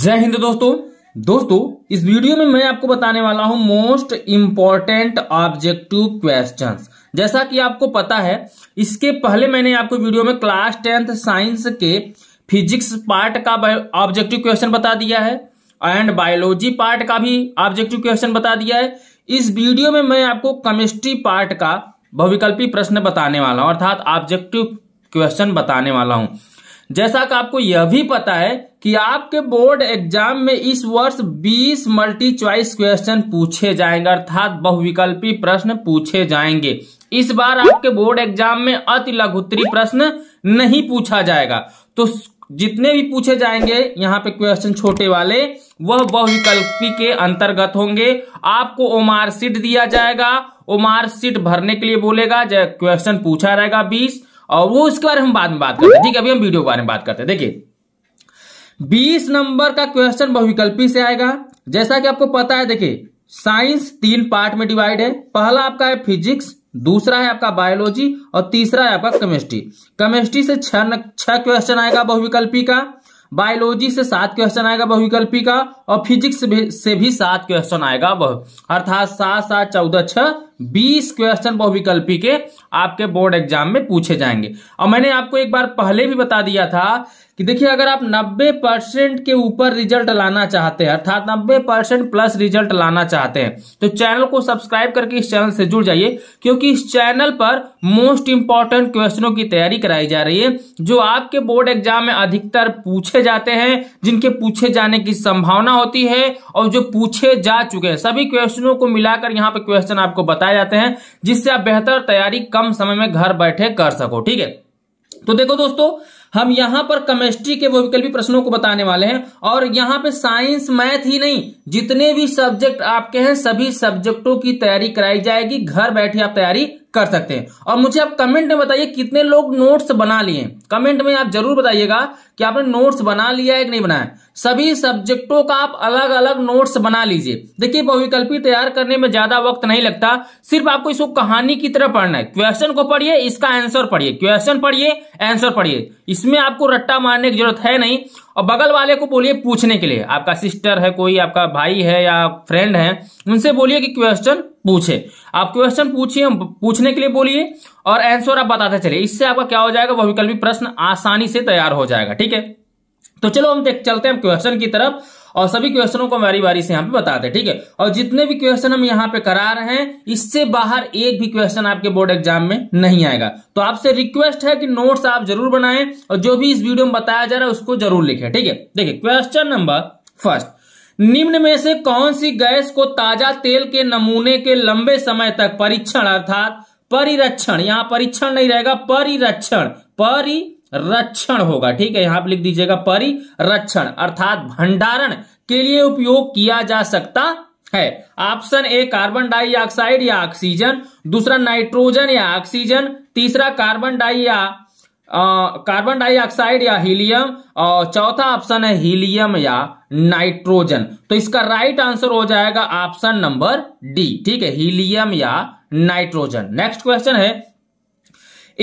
जय हिंद दोस्तों दोस्तों इस वीडियो में मैं आपको बताने वाला हूं मोस्ट इंपॉर्टेंट ऑब्जेक्टिव क्वेश्चंस जैसा कि आपको पता है इसके पहले मैंने आपको वीडियो में क्लास टेंथ साइंस के फिजिक्स पार्ट का ऑब्जेक्टिव क्वेश्चन बता दिया है एंड बायोलॉजी पार्ट का भी ऑब्जेक्टिव क्वेश्चन बता दिया है इस वीडियो में मैं आपको केमिस्ट्री पार्ट का बहुविकल्पी प्रश्न बताने वाला हूं अर्थात ऑब्जेक्टिव क्वेश्चन बताने वाला हूं जैसा कि आपको यह भी पता है कि आपके बोर्ड एग्जाम में इस वर्ष 20 मल्टी चॉइस क्वेश्चन पूछे जाएंगे अर्थात बहुविकल्पी प्रश्न पूछे जाएंगे इस बार आपके बोर्ड एग्जाम में अति लघुतरी प्रश्न नहीं पूछा जाएगा तो जितने भी पूछे जाएंगे यहाँ पे क्वेश्चन छोटे वाले वह बहुविकल्पी के अंतर्गत होंगे आपको ओमारशीट दिया जाएगा ओमारशीट भरने के लिए बोलेगा क्वेश्चन पूछा रहेगा बीस और वो उसके बारे में बाद में बात करते हैं ठीक है अभी हम वीडियो के बारे में बात करते हैं देखिए बीस नंबर का क्वेश्चन बहुविकल्पी से आएगा जैसा कि आपको पता है देखिए साइंस तीन पार्ट में डिवाइड है पहला आपका है फिजिक्स दूसरा है आपका बायोलॉजी और तीसरा है आपका केमिस्ट्री केमिस्ट्री से छह छह क्वेश्चन आएगा बहुविकल्पी का बायोलॉजी से सात क्वेश्चन आएगा बहुविकल्पी का और फिजिक्स से भी सात क्वेश्चन आएगा बहु अर्थात सात सात चौदह छह बीस क्वेश्चन बहुविकल्पी के आपके बोर्ड एग्जाम में पूछे जाएंगे और मैंने आपको एक बार पहले भी बता दिया था कि देखिए अगर आप 90 परसेंट के ऊपर रिजल्ट लाना चाहते हैं अर्थात 90 परसेंट प्लस रिजल्ट लाना चाहते हैं तो चैनल को सब्सक्राइब करके इस चैनल से जुड़ जाइए क्योंकि इस चैनल पर मोस्ट इंपॉर्टेंट क्वेश्चनों की तैयारी कराई जा रही है जो आपके बोर्ड एग्जाम में अधिकतर पूछे जाते हैं जिनके पूछे जाने की संभावना होती है और जो पूछे जा चुके हैं सभी क्वेश्चनों को मिलाकर यहाँ पे क्वेश्चन आपको बताया सिखाए जाते हैं जिससे आप बेहतर तैयारी कम समय में घर बैठे कर सको ठीक है तो देखो दोस्तों हम यहां पर केमिस्ट्री के वो विकल्पी प्रश्नों को बताने वाले हैं और यहां पे साइंस मैथ ही नहीं जितने भी सब्जेक्ट आपके हैं सभी सब्जेक्टों की तैयारी कराई जाएगी घर बैठे आप तैयारी कर सकते हैं और मुझे आप कमेंट में बताइए कितने लोग नोट्स बना लिए कमेंट में आप जरूर बताइएगा कि आपने नोट्स बना लिया है कि नहीं बनाया सभी सब्जेक्टों का आप अलग अलग नोट्स बना लीजिए देखिए बहुविकल्पी तैयार करने में ज्यादा वक्त नहीं लगता सिर्फ आपको इसको कहानी की तरह पढ़ना है क्वेश्चन को पढ़िए इसका आंसर पढ़िए क्वेश्चन पढ़िए आंसर पढ़िए इसमें आपको रट्टा मारने की जरूरत है नहीं और बगल वाले को बोलिए पूछने के लिए आपका सिस्टर है कोई आपका भाई है या फ्रेंड है उनसे बोलिए कि क्वेश्चन पूछे आप क्वेश्चन पूछिए पूछने के लिए बोलिए और आंसर आप बताते चलिए इससे आपका क्या हो जाएगा वह विकल्पी प्रश्न आसानी से तैयार हो जाएगा ठीक है तो चलो हम देख चलते हैं क्वेश्चन की तरफ और सभी क्वेश्चनों को बारी बारी से यहाँ पे बताते हैं ठीक है और जितने भी क्वेश्चन हम यहाँ पे करा रहे हैं इससे बाहर एक भी क्वेश्चन आपके बोर्ड एग्जाम में नहीं आएगा तो आपसे रिक्वेस्ट है कि नोट्स आप जरूर बनाएं और जो भी इस वीडियो में बताया जा रहा है उसको जरूर लिखे ठीक है देखिये क्वेश्चन नंबर फर्स्ट निम्न में से कौन सी गैस को ताजा तेल के नमूने के लंबे समय तक परीक्षण अर्थात परिरक्षण यहां परीक्षण नहीं रहेगा परिरक्षण परि रक्षण होगा ठीक है यहां पर लिख दीजिएगा परिरक्षण अर्थात भंडारण के लिए उपयोग किया जा सकता है ऑप्शन ए कार्बन डाइऑक्साइड या ऑक्सीजन दूसरा नाइट्रोजन या ऑक्सीजन तीसरा कार्बन डाई या कार्बन डाइऑक्साइड या हीलियम और चौथा ऑप्शन है हीलियम या नाइट्रोजन तो इसका राइट आंसर हो जाएगा ऑप्शन नंबर डी ठीक है हीलियम या नाइट्रोजन नेक्स्ट क्वेश्चन है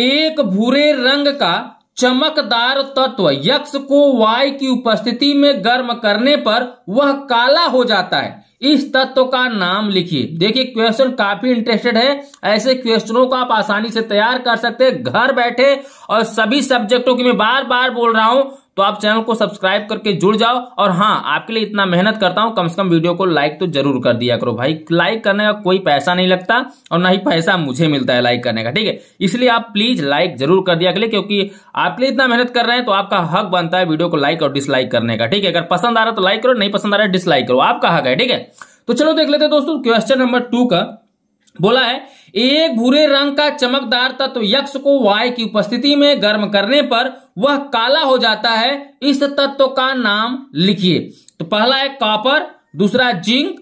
एक भूरे रंग का चमकदार तत्व यक्ष को वाई की उपस्थिति में गर्म करने पर वह काला हो जाता है इस तत्व का नाम लिखिए देखिए क्वेश्चन काफी इंटरेस्टेड है ऐसे क्वेश्चनों को आप आसानी से तैयार कर सकते हैं घर बैठे और सभी सब्जेक्टों की मैं बार बार बोल रहा हूं तो आप चैनल को सब्सक्राइब करके जुड़ जाओ और हाँ आपके लिए इतना मेहनत करता हूँ कम से कम वीडियो को लाइक तो जरूर कर दिया करो भाई लाइक करने का कोई पैसा नहीं लगता और ना ही पैसा मुझे मिलता है लाइक करने का ठीक है इसलिए आप प्लीज लाइक जरूर कर दिया क्योंकि आपके लिए इतना मेहनत कर रहे हैं तो आपका हक बनता है वीडियो को लाइक और डिसलाइक करने का ठीक है अगर पसंद आ रहा तो लाइक करो नहीं पसंद आ रहा है डिसलाइक करो आपका हक है ठीक है तो चलो देख लेते हैं दोस्तों क्वेश्चन नंबर टू का बोला है एक भूरे रंग का चमकदार तत्व तो यक्ष को वाय की उपस्थिति में गर्म करने पर वह काला हो जाता है इस तत्व का नाम लिखिए तो पहला है कॉपर दूसरा जिंक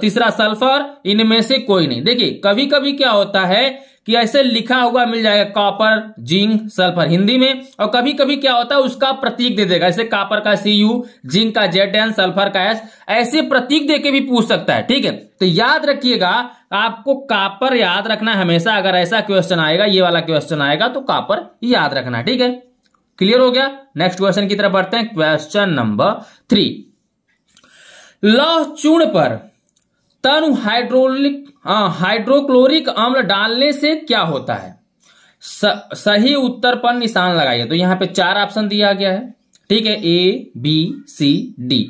तीसरा सल्फर इनमें से कोई नहीं देखिए कभी कभी क्या होता है कि ऐसे लिखा हुआ मिल जाएगा कॉपर जिंक सल्फर हिंदी में और कभी कभी क्या होता है उसका प्रतीक दे देगा ऐसे कॉपर का सी यू जिंक का जेड एन सल्फर का एस ऐसे प्रतीक दे के भी पूछ सकता है ठीक है तो याद रखिएगा आपको कापर याद रखना हमेशा अगर ऐसा क्वेश्चन आएगा ये वाला क्वेश्चन आएगा तो कापर याद रखना ठीक है क्लियर हो गया नेक्स्ट क्वेश्चन की तरफ बढ़ते हैं क्वेश्चन नंबर थ्री लौह चूर्ण पर तनु हाइड्रोलिक हाइड्रोक्लोरिक अम्ल डालने से क्या होता है स, सही उत्तर पर निशान लगाइए तो यहां पे चार ऑप्शन दिया गया है ठीक है ए बी सी डी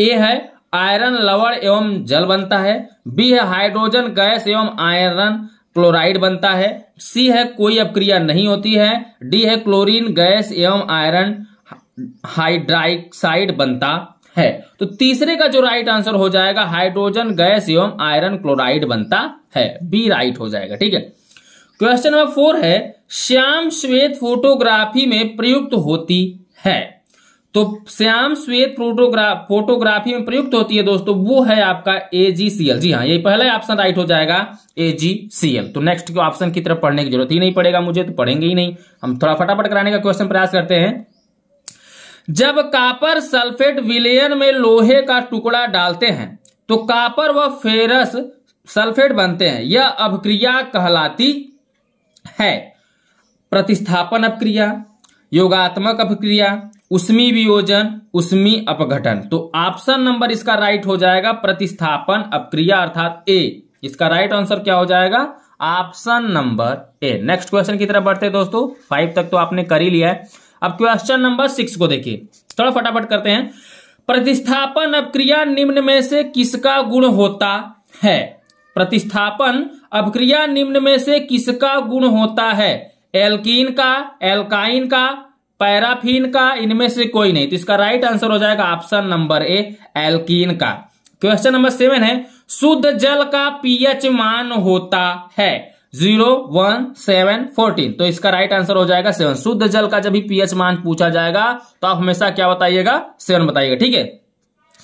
ए है आयरन लवण एवं जल बनता है बी है हाइड्रोजन गैस एवं आयरन क्लोराइड बनता है सी है कोई अपक्रिया नहीं होती है डी है क्लोरीन गैस एवं आयरन हाइड्राइक्साइड बनता है तो तीसरे का जो राइट आंसर हो जाएगा हाइड्रोजन गैस एवं आयरन क्लोराइड बनता है बी राइट हो जाएगा ठीक है क्वेश्चन नंबर फोर है श्याम श्वेत फोटोग्राफी में प्रयुक्त होती है तो श्याम श्वेत फोटोग्राफ फोटोग्राफी में प्रयुक्त होती है दोस्तों वो है आपका एजीसीएल जी हाँ ये पहला ऑप्शन राइट हो जाएगा एजीसीएल तो नेक्स्ट के ऑप्शन की तरफ पढ़ने की जरूरत ही नहीं पड़ेगा मुझे तो पढ़ेंगे ही नहीं हम थोड़ा फटाफट कराने का क्वेश्चन प्रयास करते हैं जब कापर सल्फेट विलेयर में लोहे का टुकड़ा डालते हैं तो कापर व फेरस सल्फेट बनते हैं यह अभिक्रिया कहलाती है प्रतिस्थापन अभिक्रिया योगात्मक अभिक्रिया उसमी वियोजन उसमी अपघटन तो ऑप्शन नंबर इसका राइट हो जाएगा प्रतिस्थापन अपक्रिया अर्थात ए इसका राइट आंसर क्या हो जाएगा option number A next question की तरफ बढ़ते हैं दोस्तों फाइव तक तो आपने कर ही लिया है अब क्वेश्चन नंबर सिक्स को देखिए थोड़ा फटाफट करते हैं प्रतिस्थापन अपक्रिया निम्न में से किसका गुण होता है प्रतिस्थापन अपक्रिया निम्न में से किसका गुण होता है एल्किन का एल्काइन का पैराफिन का इनमें से कोई नहीं तो इसका राइट आंसर हो जाएगा ऑप्शन नंबर ए एल्कीन का क्वेश्चन नंबर सेवन है शुद्ध जल का पीएच मान होता है जीरो वन सेवन फोर्टीन तो इसका राइट आंसर हो जाएगा सेवन शुद्ध जल का जब भी पीएच मान पूछा जाएगा तो आप हमेशा क्या बताइएगा सेवन बताइएगा ठीक है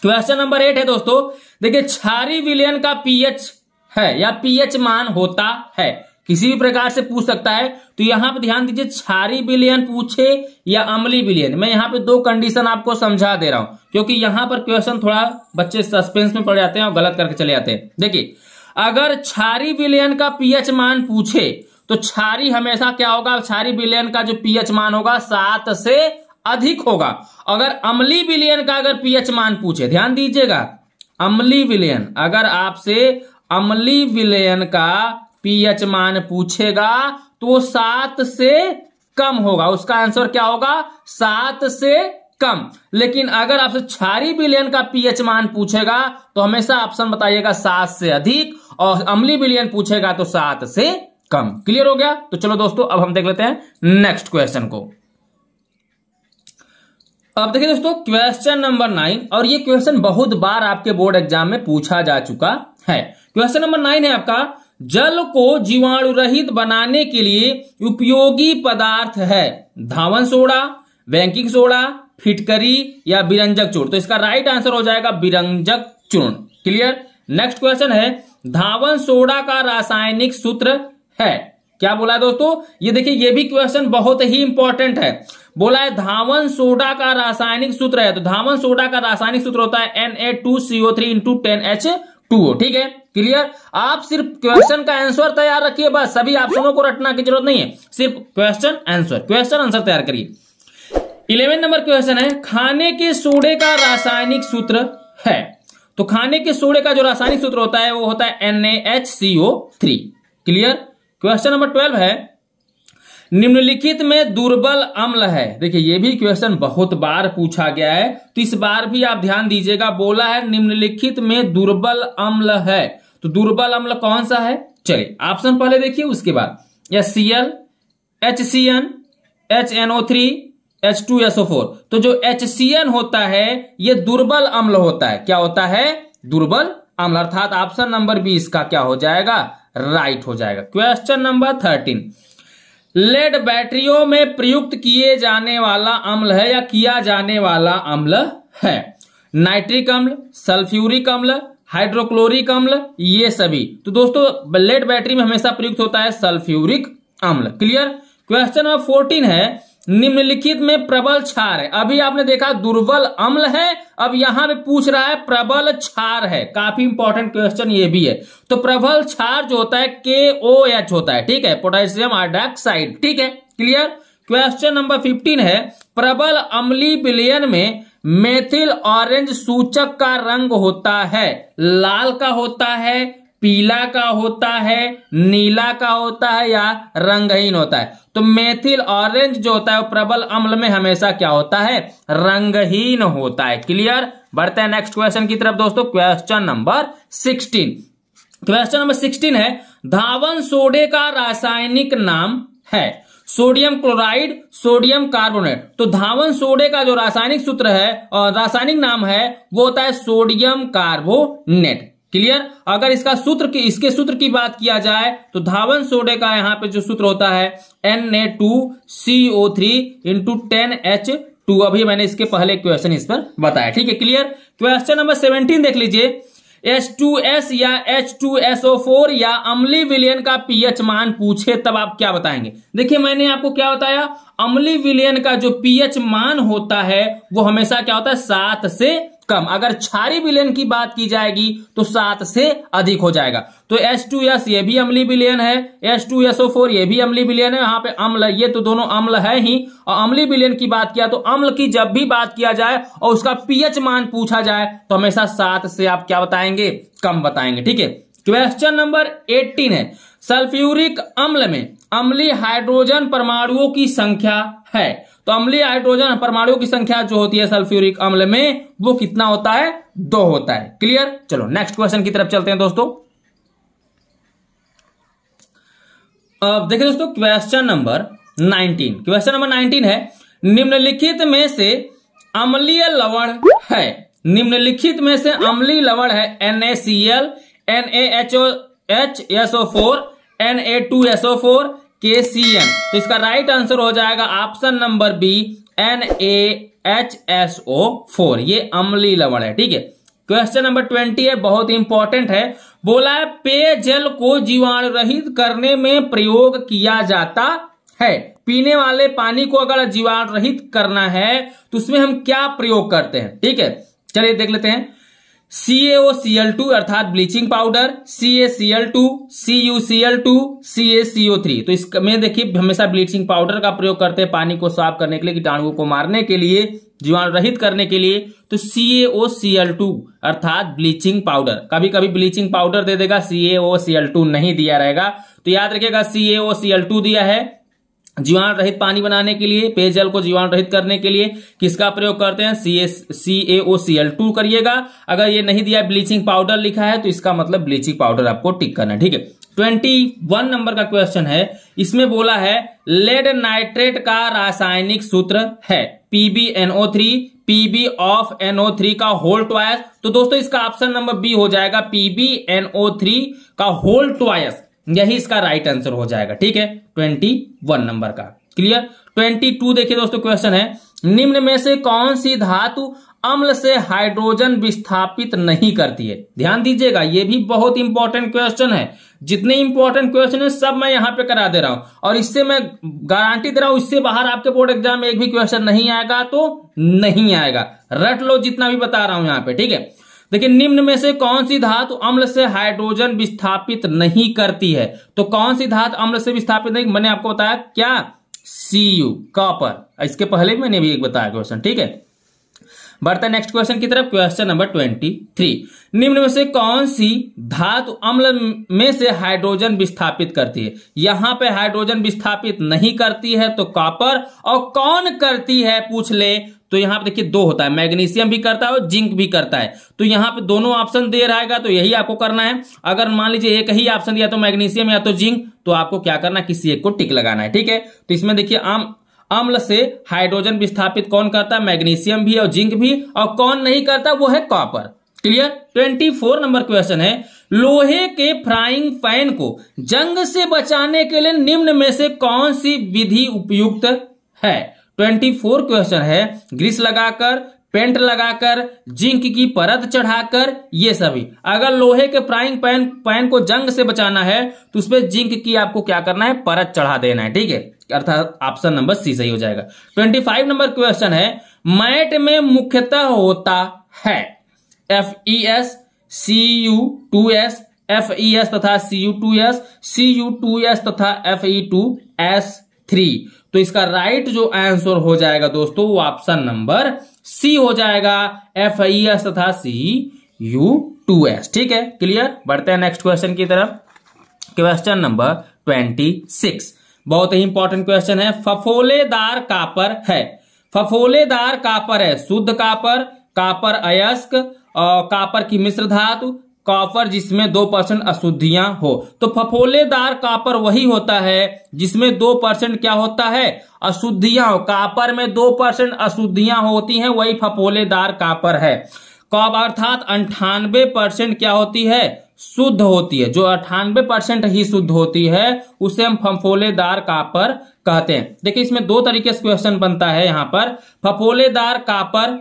क्वेश्चन नंबर एट है दोस्तों देखिए छारी विलियन का पीएच है या पीएच मान होता है किसी भी प्रकार से पूछ सकता है तो यहां पर ध्यान दीजिए छारी बिलियन पूछे या अमली बिलियन मैं यहां पे दो कंडीशन आपको समझा दे रहा हूं क्योंकि यहां पर क्वेश्चन थोड़ा बच्चे सस्पेंस में पड़ जाते हैं और गलत करके चले जाते हैं देखिए अगर छारी बिलियन का पीएच मान पूछे तो छारी हमेशा क्या होगा छारी बिलियन का जो पीएच मान होगा सात से अधिक होगा अगर अमली विलियन का अगर पीएच मान पूछे ध्यान दीजिएगा अमली विलियन अगर आपसे अमली विलयन का पीएच मान पूछेगा तो सात से कम होगा उसका आंसर क्या होगा सात से कम लेकिन अगर आपसे छारी विलयन का पीएच मान पूछेगा तो हमेशा ऑप्शन बताइएगा सात से अधिक और अम्ली विलयन पूछेगा तो सात से कम क्लियर हो गया तो चलो दोस्तों अब हम देख लेते हैं नेक्स्ट क्वेश्चन को अब देखिए दोस्तों क्वेश्चन नंबर नाइन और ये क्वेश्चन बहुत बार आपके बोर्ड एग्जाम में पूछा जा चुका है क्वेश्चन नंबर नाइन है आपका जल को जीवाणु रहित बनाने के लिए उपयोगी पदार्थ है धावन सोडा बैंकिंग सोडा फिटकरी या बिरंजक चूर्ण तो इसका राइट आंसर हो जाएगा बिरंजक चूर्ण क्लियर नेक्स्ट क्वेश्चन है धावन सोडा का रासायनिक सूत्र है क्या बोला है दोस्तों ये देखिए ये भी क्वेश्चन बहुत ही इंपॉर्टेंट है बोला है धावन सोडा का रासायनिक सूत्र है तो धावन सोडा का रासायनिक सूत्र होता है N A two CO three into ten H two ठीक है क्लियर आप सिर्फ क्वेश्चन का आंसर तैयार रखिए बस सभी ऑप्शनों को रटना की जरूरत नहीं है सिर्फ क्वेश्चन आंसर क्वेश्चन आंसर तैयार करिए इलेवन नंबर क्वेश्चन है खाने के सूडे का रासायनिक सूत्र है तो खाने के सूडे का जो रासायनिक सूत्र होता है वो होता है NaHCO3 clear question number twelve है निम्नलिखित में दुर्बल अम्ल है देखिए ये भी क्वेश्चन बहुत बार पूछा गया है तो इस बार भी आप ध्यान दीजिएगा बोला है निम्नलिखित में दुर्बल अम्ल है तो दुर्बल अम्ल कौन सा है चलिए ऑप्शन पहले देखिए उसके बाद S C L H C N H N O three H two S O four तो जो एच सी एन होता है यह दुर्बल अम्ल होता है क्या होता है दुर्बल अम्ल अर्थात ऑप्शन नंबर बी इसका क्या हो जाएगा राइट हो जाएगा क्वेश्चन नंबर थर्टीन लेड बैटरियों में प्रयुक्त किए जाने वाला अम्ल है या किया जाने वाला अम्ल है नाइट्रिक अम्ल सल्फ्यूरिक अम्ल हाइड्रोक्लोरिक अम्ल ये सभी तो दोस्तों लेड बैटरी में हमेशा प्रयुक्त होता है सल्फ्यूरिक अम्ल क्लियर क्वेश्चन नंबर फोर्टीन है निम्नलिखित में प्रबल क्षार है अभी आपने देखा दुर्बल अम्ल है अब यहां पे पूछ रहा है प्रबल क्षार है काफी इंपॉर्टेंट क्वेश्चन ये भी है तो प्रबल क्षार जो होता है के ओ एच होता है ठीक है पोटेशियम आइडॉक्साइड ठीक है क्लियर क्वेश्चन नंबर फिफ्टीन है प्रबल अम्ली विलयन में मेथिल ऑरेंज सूचक का रंग होता है लाल का होता है पीला का होता है नीला का होता है या रंगहीन होता है तो मेथिल ऑरेंज जो होता है वो प्रबल अम्ल में हमेशा क्या होता है रंगहीन होता है क्लियर बढ़ते हैं नेक्स्ट क्वेश्चन की तरफ दोस्तों question number sixteen question number sixteen है धावन सोडे का रासायनिक नाम है सोडियम क्लोराइड सोडियम कार्बोनेट तो धावन सोडे का जो रासायनिक सूत्र है और रासायनिक नाम है वो होता है सोडियम कार्बोनेट क्लियर अगर इसका सूत्र की इसके सूत्र की बात किया जाए तो धावन सोडे का यहां पे जो सूत्र होता है N A two C O three into ten H two अभी मैंने इसके पहले क्वेश्चन इस पर बताया ठीक है क्लियर क्वेश्चन नंबर सेवनटीन देख लीजिए H2S या H2SO4 या अम्ली विलियन का पीएच मान पूछे तब आप क्या बताएंगे देखिए मैंने आपको क्या बताया अम्ली विलियन का जो पीएच मान होता है वो हमेशा क्या होता है सात से कम अगर छारी विलयन की बात की जाएगी तो सात से अधिक हो जाएगा तो एस ये भी अम्ली विलयन है फोर ये भी अम्ली विलयन है यहाँ पे अम्ल ये तो दोनों अम्ल है ही और अम्ली विलयन की बात किया तो अम्ल की जब भी बात किया जाए और उसका पीएच मान पूछा जाए तो हमेशा सात से आप क्या बताएंगे कम बताएंगे ठीक है क्वेश्चन नंबर एटीन है सल्फ्यूरिक अम्ल में अम्ली हाइड्रोजन परमाणुओं की संख्या है तो अम्लीय हाइड्रोजन परमाणु की संख्या जो होती है सल्फ्यूरिक अम्ल में वो कितना होता है दो होता है क्लियर चलो नेक्स्ट क्वेश्चन की तरफ चलते हैं दोस्तों अब देखिए दोस्तों क्वेश्चन नंबर 19 क्वेश्चन नंबर 19 है निम्नलिखित में से अम्लीय लवण है निम्नलिखित में से अम्लीय लवण है NaCl NaHO HSO4 Na2SO4 के सी एन तो इसका राइट आंसर हो जाएगा option number B N A H S O four ये अमली लवण है ठीक है क्वेश्चन नंबर ट्वेंटी है बहुत इंपॉर्टेंट है बोला है पेयजल को जीवाणु रहित करने में प्रयोग किया जाता है पीने वाले पानी को अगर जीवाणु रहित करना है तो उसमें हम क्या प्रयोग करते हैं ठीक है चलिए देख लेते हैं CaOCl2 टू अर्थात bleaching powder C A C L two C U C L two C A three तो इसमें देखिए हमेशा ब्लीचिंग पाउडर का प्रयोग करते हैं पानी को साफ करने के लिए कीटाणुओं को मारने के लिए जीवाणु रहित करने के लिए तो CaOCl2 टू अर्थात ब्लीचिंग पाउडर कभी कभी ब्लीचिंग पाउडर दे देगा सी टू नहीं दिया रहेगा तो याद रखिएगा CaOCl2 टू दिया है जीवाणु रहित पानी बनाने के लिए पेयजल को जीवाणु रहित करने के लिए किसका प्रयोग करते हैं C S C A O C L two करिएगा अगर ये नहीं दिया ब्लीचिंग पाउडर लिखा है तो इसका मतलब ब्लीचिंग पाउडर आपको टिक करना ठीक है ट्वेंटी वन नंबर का क्वेश्चन है इसमें बोला है लेड नाइट्रेट का रासायनिक सूत्र है PBNO three PB of NO three का होल ट्वायस तो दोस्तों इसका ऑप्शन नंबर बी हो जाएगा पीबीएनओ थ्री का होल ट्वायस यही इसका राइट आंसर हो जाएगा ठीक है ट्वेंटी वन नंबर का क्लियर ट्वेंटी टू देखिए दोस्तों क्वेश्चन है निम्न में से कौन सी धातु अम्ल से हाइड्रोजन विस्थापित नहीं करती है ध्यान दीजिएगा यह भी बहुत इंपॉर्टेंट क्वेश्चन है जितने इंपॉर्टेंट क्वेश्चन है सब मैं यहां पे करा दे रहा हूं और इससे मैं गारंटी दे रहा हूं इससे बाहर आपके बोर्ड एग्जाम में एक भी क्वेश्चन नहीं आएगा तो नहीं आएगा रट लो जितना भी बता रहा हूं यहां पर ठीक है देखिए निम्न में से कौन सी धातु अम्ल से हाइड्रोजन विस्थापित नहीं करती है तो कौन सी धातु अम्ल से विस्थापित नहीं मैंने आपको बताया क्या सी यू कॉपर इसके पहले भी मैंने भी एक बताया क्वेश्चन ठीक है बढ़ता नेक्स्ट क्वेश्चन की तरफ क्वेश्चन नंबर ट्वेंटी थ्री निम्न में से कौन सी धातु अम्ल में से हाइड्रोजन विस्थापित करती है यहां पे हाइड्रोजन विस्थापित नहीं करती है तो कॉपर और कौन करती है पूछ ले तो यहां पे देखिए दो होता है मैग्नीशियम भी करता है और जिंक भी करता है तो यहां पे दोनों ऑप्शन दे रहेगा तो यही आपको करना है अगर मान लीजिए एक ही ऑप्शन दिया तो मैग्नीशियम या तो जिंक तो आपको क्या करना किसी एक को टिक लगाना है ठीक है तो इसमें देखिए आम अम्ल से हाइड्रोजन विस्थापित कौन करता है मैग्नीशियम भी और जिंक भी और कौन नहीं करता वो है copper clear twenty four number question है लोहे के फ्राइंग पैन को जंग से बचाने के लिए निम्न में से कौन सी विधि उपयुक्त है ट्वेंटी फोर क्वेश्चन है ग्रीस लगाकर पेंट लगाकर जिंक की परत चढ़ाकर ये सभी अगर लोहे के फ्राइंग पैन पैन को जंग से बचाना है तो उसमें जिंक की आपको क्या करना है परत चढ़ा देना है ठीक है अर्थात ऑप्शन नंबर सी सही हो जाएगा ट्वेंटी फाइव नंबर क्वेश्चन है मैट में मुख्यतः होता है F E S C U two S F E S तथा C U two S C U two S तथा F E e two S three तो इसका राइट जो आंसर हो जाएगा दोस्तों वो ऑप्शन नंबर सी हो जाएगा एफ आई एस तथा सी यू टू एस ठीक है क्लियर बढ़ते हैं नेक्स्ट क्वेश्चन की तरफ क्वेश्चन नंबर ट्वेंटी सिक्स बहुत ही इंपॉर्टेंट क्वेश्चन है फफोलेदार कापर है फफोलेदार कापर है शुद्ध कापर कापर अयस्क और कापर की मिश्र धातु कॉपर जिसमें दो परसेंट अशुद्धियां हो तो फफोलेदार कॉपर वही होता है जिसमें दो परसेंट क्या होता है अशुद्धियां हो कॉपर में दो परसेंट अशुद्धियां होती हैं वही फफोलेदार कॉपर है कॉप अर्थात अंठानवे परसेंट क्या होती है शुद्ध होती है जो अठानवे परसेंट ही शुद्ध होती है उसे हम फफोलेदार कापर कहते हैं देखिए इसमें दो तरीके से क्वेश्चन बनता है यहां पर फफोलेदार कापर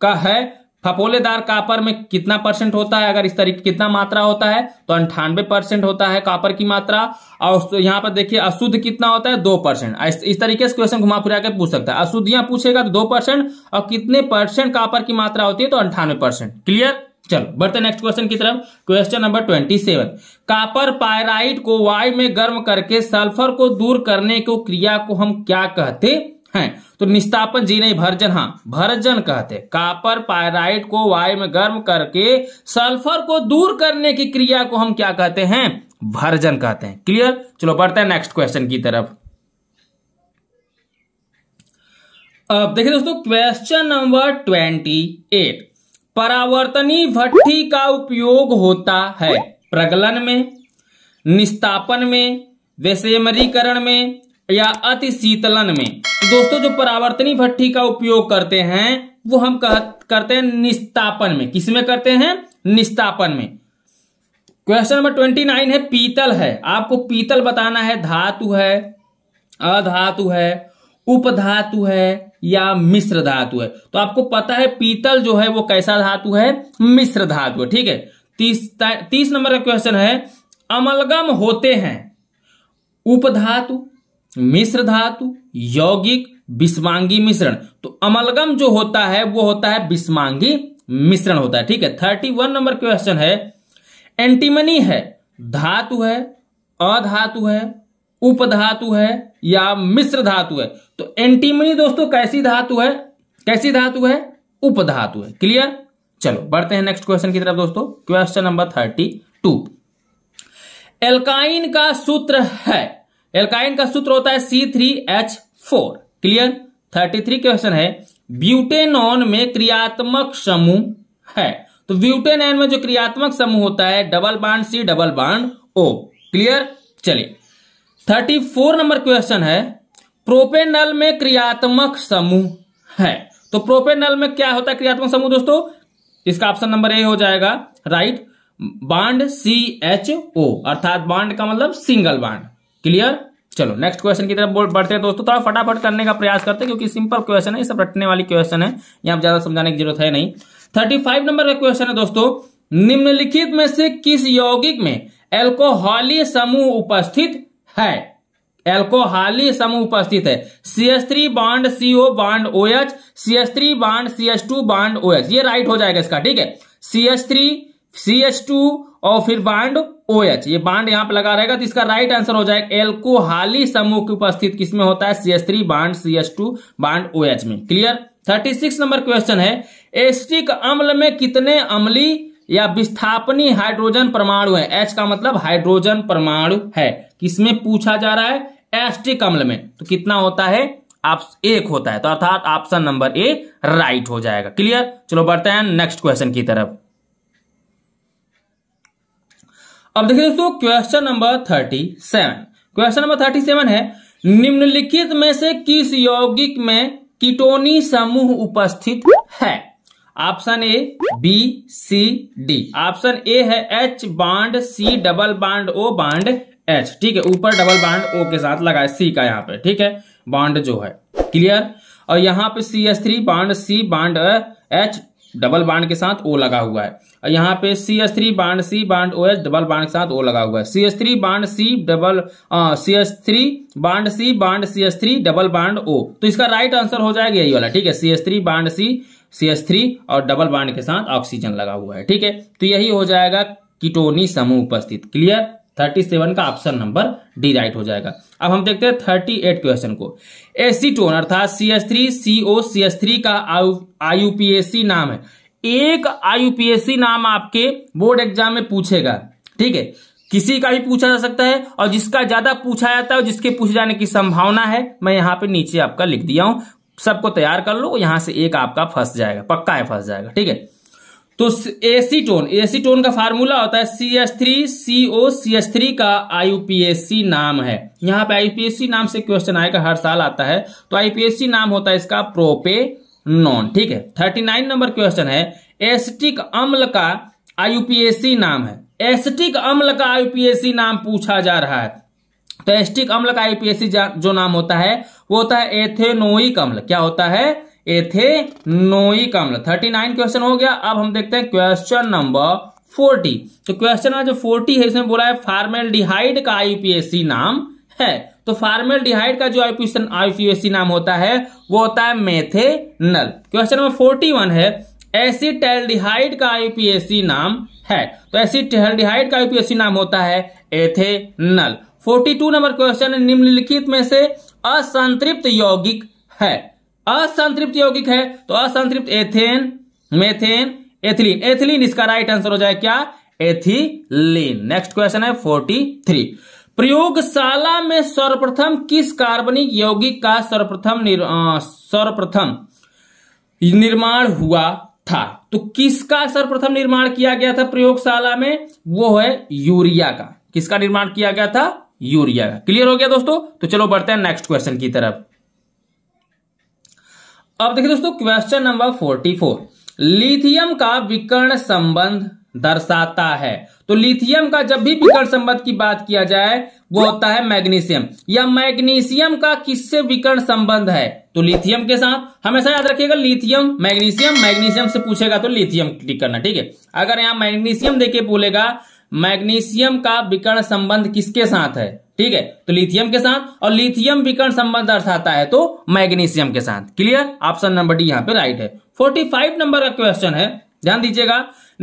का है फपोलेदार कापर में कितना परसेंट होता है अगर इस तरीके कितना मात्रा होता है तो अंठानवे परसेंट होता है कापर की मात्रा और यहाँ पर देखिए अशुद्ध कितना होता है दो परसेंट इस तरीके से क्वेश्चन घुमा फिरा के पूछ सकता है अशुद्धियां पूछेगा तो दो परसेंट और कितने परसेंट कापर की मात्रा होती है तो अंठानवे परसेंट क्लियर चलो बढ़ते नेक्स्ट क्वेश्चन की तरफ question number twenty seven copper pyrite को वायु में गर्म करके सल्फर को दूर करने को क्रिया को हम क्या कहते हैं तो निस्तापन जी नहीं भर्जन हाँ भर्जन कहते कापर पायराइट को वायु में गर्म करके सल्फर को दूर करने की क्रिया को हम क्या कहते हैं भर्जन कहते हैं क्लियर चलो बढ़ते हैं नेक्स्ट क्वेश्चन की तरफ अब देखिए दोस्तों क्वेश्चन नंबर ट्वेंटी एट परावर्तनी भट्टी का उपयोग होता है प्रगलन में निस्तापन में वैसेमरीकरण में या अति शीतलन में तो दोस्तों जो परावर्तनी भट्टी का उपयोग करते हैं वो हम कह, करते हैं निस्तापन में किसमें करते हैं निस्तापन में क्वेश्चन नंबर ट्वेंटी नाइन है पीतल है आपको पीतल बताना है धातु है अधातु है उपधातु है या मिश्र धातु है तो आपको पता है पीतल जो है वो कैसा धातु है मिश्र धातु है ठीक है तीस तीस नंबर का क्वेश्चन है अमलगम होते हैं उपधातु मिश्र धातु यौगिक विस्मांगी मिश्रण तो अमलगम जो होता है वो होता है विस्मांगी मिश्रण होता है ठीक है थर्टी वन नंबर क्वेश्चन है एंटीमनी है धातु है अधातु है उपधातु है या मिश्र धातु है तो एंटीमनी दोस्तों कैसी धातु है कैसी धातु है उपधातु है क्लियर चलो बढ़ते हैं नेक्स्ट क्वेश्चन की तरफ दोस्तों question number thirty two alkyne का सूत्र है एल्काइन का सूत्र होता है C three H four clear thirty three question है ब्यूटेनॉन में क्रियात्मक समूह है तो ब्यूटेनॉन में जो क्रियात्मक समूह होता है डबल बाड C double bond O clear चलिए थर्टी फोर नंबर क्वेश्चन है प्रोपेनल में क्रियात्मक समूह है तो प्रोपेनल में क्या होता है क्रियात्मक समूह दोस्तों इसका ऑप्शन नंबर ए हो जाएगा राइट बाड सी एच ओ अर्थात बांड का मतलब सिंगल बाड क्लियर चलो नेक्स्ट क्वेश्चन की तरफ बढ़ते हैं दोस्तों थोड़ा फटाफट करने का प्रयास करते हैं क्योंकि सिंपल क्वेश्चन है सब रटने वाली क्वेश्चन है यहाँ ज्यादा समझाने की जरूरत है नहीं थर्टी फाइव नंबर का क्वेश्चन है दोस्तों निम्नलिखित में से किस यौगिक में एल्कोहली समूह उपस्थित है एल्कोहॉली समूह उपस्थित है C S three bond CO bond O H C S three bond C S to बाड ओ एच ये राइट हो जाएगा इसका ठीक है C S three C S two और फिर बांड ओ एच ये बांड यहां पे लगा रहेगा तो इसका राइट आंसर हो जाएगा एल्कोहाली समूह की उपस्थित किसमें होता है C S three bond C S two bond O H में clear thirty six number question है एस्टिक अम्ल में कितने अम्ली या विस्थापनी हाइड्रोजन परमाणु है एच का मतलब हाइड्रोजन परमाणु है किसमें पूछा जा रहा है एस्टिक अम्ल में तो कितना होता है आप एक होता है तो अर्थात ऑप्शन नंबर ए राइट हो जाएगा क्लियर चलो बढ़ते हैं नेक्स्ट क्वेश्चन की तरफ अब देखिए दोस्तों question number thirty seven question number thirty seven है निम्नलिखित में से किस यौगिक में कीटोनी समूह उपस्थित है option A B C D option A है H bond C double bond O bond H ठीक है ऊपर डबल बांड ओ के साथ लगा सी का यहाँ पे ठीक है बांड जो है क्लियर और यहाँ पे C S three bond C bond H double bond के साथ ओ लगा हुआ है और यहाँ पे C S three bond C बाड ओ एच डबल बाड के साथ ओ लगा हुआ है C S three bond C double C S three bond C बाड C S three double bond ओ तो इसका राइट आंसर हो जाएगा यही वाला ठीक है C S three bond C C S three और डबल बाड के साथ ऑक्सीजन लगा हुआ है ठीक है तो यही हो जाएगा कीटोनी समूह उपस्थित क्लियर थर्टी सेवन का ऑप्शन नंबर डी राइट हो जाएगा अब हम देखते हैं थर्टी एट क्वेश्चन को एसीटोन अर्थात C S three C O C S three का आईयूपीएससी नाम है एक आईयूपीएससी नाम आपके बोर्ड एग्जाम में पूछेगा ठीक है किसी का भी पूछा जा सकता है और जिसका ज्यादा पूछा जाता है जिसके पूछे जाने की संभावना है मैं यहाँ पे नीचे आपका लिख दिया हूं सबको तैयार कर लो यहां से एक आपका फंस जाएगा पक्का है फंस जाएगा ठीक है तो एसीटोन एसीटोन का फार्मूला होता है C S three C O C S three का आईयूपीएससी नाम है यहाँ पे आईपीएससी नाम से क्वेश्चन आएगा हर साल आता है तो आईपीएससी नाम होता है इसका प्रोपे नॉन ठीक है थर्टी नाइन नंबर क्वेश्चन है एसटिक अम्ल का आईयूपीएससी नाम है एसटिक अम्ल का आईयूपीएससी नाम पूछा जा रहा है तो एस्टिक अम्ल का आईपीएससी जो नाम होता है वो होता है एथेनोइक अम्ल क्या होता है एथेनोइक अम्ल थर्टी नाइन क्वेश्चन हो गया अब हम देखते हैं क्वेश्चन नंबर फोर्टी तो क्वेश्चन नंबर जो फोर्टी है इसमें बोला है डिहाइड का आईपीएससी नाम है तो फार्मेल डिहाइड का जो आईपीएससी नाम होता है वो होता है methanal question number forty one है एसिटेल्डिहाइड का आईपीएससी नाम है तो एसिटेल्डिहाइड का आईपीएससी नाम होता है ethanal forty two number question निम्नलिखित में से असंतृप्त यौगिक है असंतृप्त यौगिक है तो असंतृप्त एथेन मेथेन एथिलीन एथिलीन इसका राइट आंसर हो जाए क्या एथिलीन नेक्स्ट क्वेश्चन है फोर्टी थ्री प्रयोगशाला में सर्वप्रथम किस कार्बनिक यौगिक का सर्वप्रथम सर्वप्रथम निर्माण हुआ था तो किसका सर्वप्रथम निर्माण किया गया था प्रयोगशाला में वो है यूरिया का किसका निर्माण किया गया था यूरिया का क्लियर हो गया दोस्तों तो चलो बढ़ते हैं नेक्स्ट क्वेश्चन की तरफ अब देखिए दोस्तों question number forty four lithium का विकर्ण संबंध दर्शाता है तो लिथियम का जब भी विकर्ण संबंध की बात किया जाए वो होता है मैग्नीशियम या मैग्नीशियम का किससे विकर्ण संबंध है तो लिथियम के साथ हमेशा याद रखिएगा लिथियम मैग्नीशियम मैग्नीशियम से पूछेगा तो लिथियम क्लिक करना ठीक है अगर यहां मैग्नीशियम देके बोलेगा मैग्नीशियम का विकर्ण संबंध किसके साथ है ठीक है तो लिथियम के साथ और लिथियम विकर्ण संबंध दर्शाता है तो मैग्नीशियम के साथ क्लियर ऑप्शन नंबर डी यहां पे राइट है 45 नंबर का क्वेश्चन है ध्यान दीजिएगा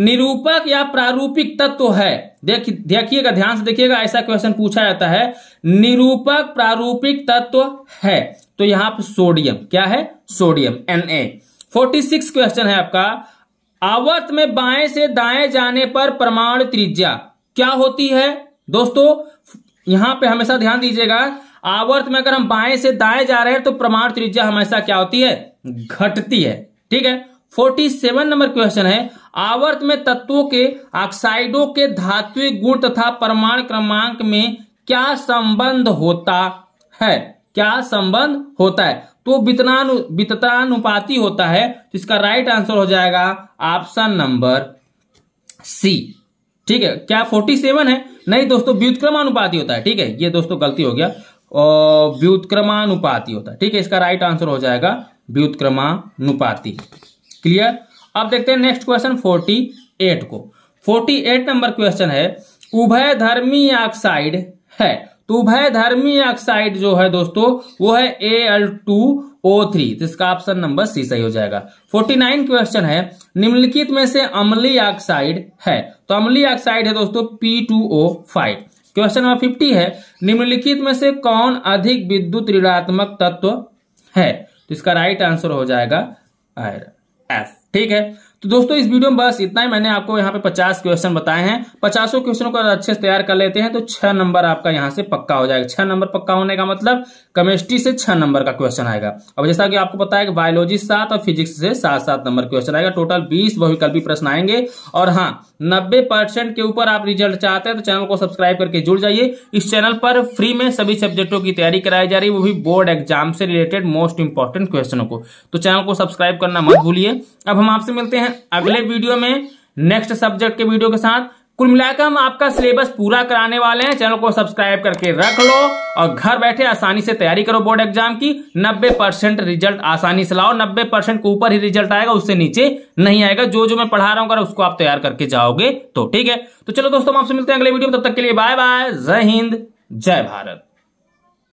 निरूपक या प्रारूपिक तत्व है देखिएगा ध्यान से देखिएगा ऐसा क्वेश्चन पूछा जाता है निरूपक प्रारूपिक तत्व है तो यहां पर सोडियम क्या है सोडियम एन ए क्वेश्चन है आपका आवर्त में बाएं से दाएं जाने पर परमाणु त्रिज्या क्या होती है दोस्तों यहां पे हमेशा ध्यान दीजिएगा आवर्त में अगर हम बाएं से दाएं जा रहे हैं तो प्रमाण त्रिज्या हमेशा क्या होती है घटती है ठीक है 47 नंबर क्वेश्चन है आवर्त में तत्वों के ऑक्साइडों के धात्विक गुण तथा परमाणु क्रमांक में क्या संबंध होता है क्या संबंध होता है तो वितानुपाती होता है तो इसका राइट आंसर हो जाएगा ऑप्शन नंबर सी ठीक है क्या 47 है नहीं दोस्तों व्युतक्रमानुपाती होता है ठीक है ये दोस्तों गलती हो गया और व्युतक्रमानुपाती होता है ठीक है इसका राइट आंसर हो जाएगा व्युतक्रमानुपाती क्लियर अब देखते हैं नेक्स्ट क्वेश्चन फोर्टी एट को फोर्टी एट नंबर क्वेश्चन है उभयधर्मी ऑक्साइड है उभय धर्मी ऑक्साइड जो है दोस्तों वो है A L two O three तो इसका ऑप्शन नंबर सी सही हो जाएगा फोर्टी नाइन क्वेश्चन है निम्नलिखित में से अम्ली ऑक्साइड है तो अम्ली ऑक्साइड है दोस्तों P two O five question number fifty है निम्नलिखित में से कौन अधिक विद्युत ऋणात्मक तत्व है तो इसका राइट आंसर हो जाएगा आयरन एफ ठीक है तो दोस्तों इस वीडियो में बस इतना ही मैंने आपको यहाँ पे पचास क्वेश्चन बताए हैं पचासों क्वेश्चनों को अच्छे से तैयार कर लेते हैं तो छह नंबर आपका यहाँ से पक्का हो जाएगा छह नंबर पक्का होने का मतलब केमिस्ट्री से छह नंबर का क्वेश्चन आएगा अब जैसा कि आपको पता है कि बायोलॉजी सात और फिजिक्स से सात सात नंबर क्वेश्चन आएगा टोटल बीस बहुविकल्पी प्रश्न आएंगे और हाँ नब्बे परसेंट के ऊपर आप रिजल्ट चाहते हैं तो चैनल को सब्सक्राइब करके जुड़ जाइए इस चैनल पर फ्री में सभी सब्जेक्टों की तैयारी कराई जा रही है वो भी बोर्ड एग्जाम से रिलेटेड मोस्ट इंपॉर्टेंट क्वेश्चनों को तो चैनल को सब्सक्राइब करना मत भूलिए अब हम आपसे मिलते हैं अगले वीडियो में नेक्स्ट सब्जेक्ट के वीडियो के साथ कुल मिलाकर हम आपका सिलेबस पूरा कराने वाले हैं चैनल को सब्सक्राइब करके रख लो और घर बैठे आसानी से तैयारी करो बोर्ड एग्जाम की 90 परसेंट रिजल्ट आसानी से लाओ 90 परसेंट के ऊपर ही रिजल्ट आएगा उससे नीचे नहीं आएगा जो जो मैं पढ़ा रहा हूँ अगर उसको आप तैयार करके जाओगे तो ठीक है तो चलो दोस्तों आपसे मिलते हैं अगले वीडियो में तब तक के लिए बाय बाय जय हिंद जय भारत